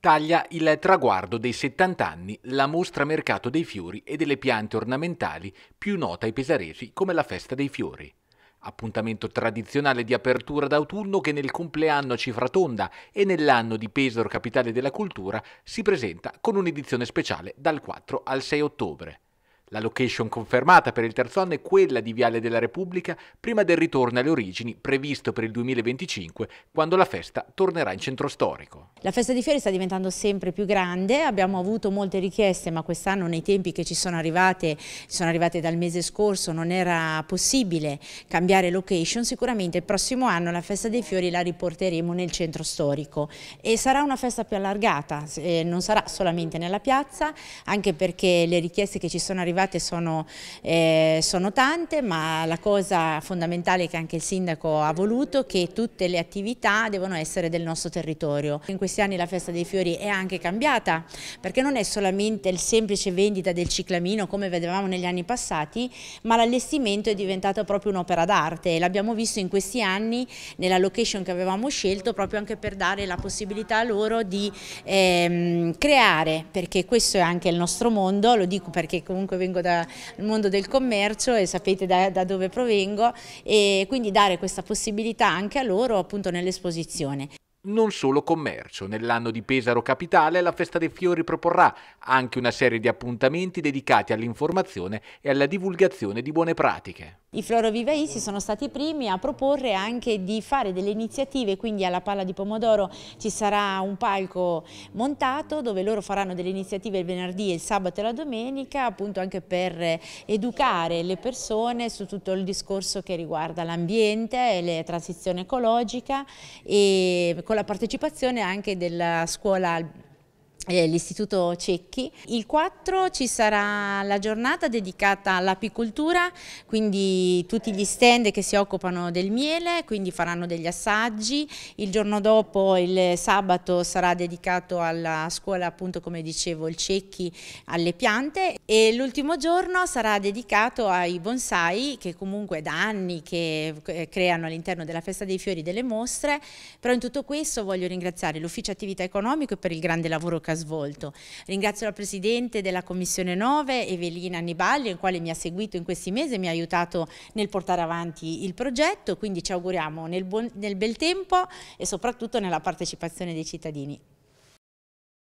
taglia il traguardo dei 70 anni la mostra mercato dei fiori e delle piante ornamentali più nota ai pesaresi come la festa dei fiori. Appuntamento tradizionale di apertura d'autunno che nel compleanno a Cifratonda e nell'anno di Pesaro capitale della cultura si presenta con un'edizione speciale dal 4 al 6 ottobre. La location confermata per il terzo anno è quella di Viale della Repubblica prima del ritorno alle origini previsto per il 2025 quando la festa tornerà in centro storico. La festa di fiori sta diventando sempre più grande, abbiamo avuto molte richieste ma quest'anno nei tempi che ci sono arrivate, sono arrivate dal mese scorso, non era possibile cambiare location, sicuramente il prossimo anno la festa dei fiori la riporteremo nel centro storico e sarà una festa più allargata, eh, non sarà solamente nella piazza, anche perché le richieste che ci sono arrivate arrivate sono, eh, sono tante, ma la cosa fondamentale che anche il sindaco ha voluto è che tutte le attività devono essere del nostro territorio. In questi anni la festa dei fiori è anche cambiata, perché non è solamente il semplice vendita del ciclamino come vedevamo negli anni passati, ma l'allestimento è diventato proprio un'opera d'arte e l'abbiamo visto in questi anni nella location che avevamo scelto proprio anche per dare la possibilità a loro di ehm, creare, perché questo è anche il nostro mondo, lo dico perché comunque vengo vengo dal mondo del commercio e sapete da, da, dove provengo e quindi dare questa possibilità anche a loro appunto nell'esposizione non solo commercio. Nell'anno di Pesaro Capitale la Festa dei Fiori proporrà anche una serie di appuntamenti dedicati all'informazione e alla divulgazione di buone pratiche. I florovivaisti sono stati i primi a proporre anche di fare delle iniziative, quindi alla Palla di Pomodoro ci sarà un palco montato dove loro faranno delle iniziative il venerdì, il sabato e la domenica, appunto anche per educare le persone su tutto il discorso che riguarda l'ambiente, e la transizione ecologica e con la partecipazione anche della scuola l'Istituto Cecchi. Il 4 ci sarà la giornata dedicata all'apicoltura, quindi tutti gli stand che si occupano del miele, quindi faranno degli assaggi. Il giorno dopo, il sabato, sarà dedicato alla scuola, appunto come dicevo, il Cecchi, alle piante e l'ultimo giorno sarà dedicato ai bonsai che comunque da anni che eh, creano all'interno della Festa dei Fiori delle mostre, però in tutto questo voglio ringraziare l'Ufficio Attività Economico per il grande lavoro che ha svolto. Ringrazio la Presidente della Commissione 9, Evelina Anniballi, il quale mi ha seguito in questi mesi e mi ha aiutato nel portare avanti il progetto, quindi ci auguriamo nel, buon, nel bel tempo e soprattutto nella partecipazione dei cittadini.